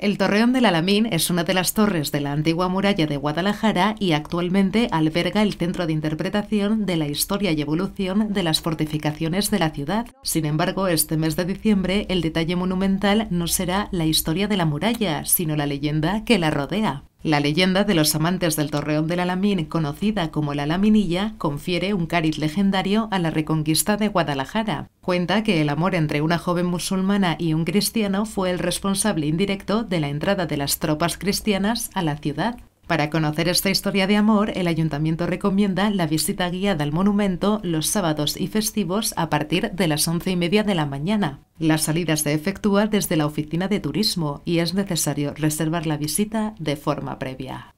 El Torreón del Alamín es una de las torres de la antigua muralla de Guadalajara y actualmente alberga el centro de interpretación de la historia y evolución de las fortificaciones de la ciudad. Sin embargo, este mes de diciembre el detalle monumental no será la historia de la muralla, sino la leyenda que la rodea. La leyenda de los amantes del Torreón de la Alamín, conocida como la Laminilla, confiere un cariz legendario a la reconquista de Guadalajara. Cuenta que el amor entre una joven musulmana y un cristiano fue el responsable indirecto de la entrada de las tropas cristianas a la ciudad. Para conocer esta historia de amor, el ayuntamiento recomienda la visita guiada al monumento los sábados y festivos a partir de las once y media de la mañana. Las salidas se efectúa desde la oficina de turismo y es necesario reservar la visita de forma previa.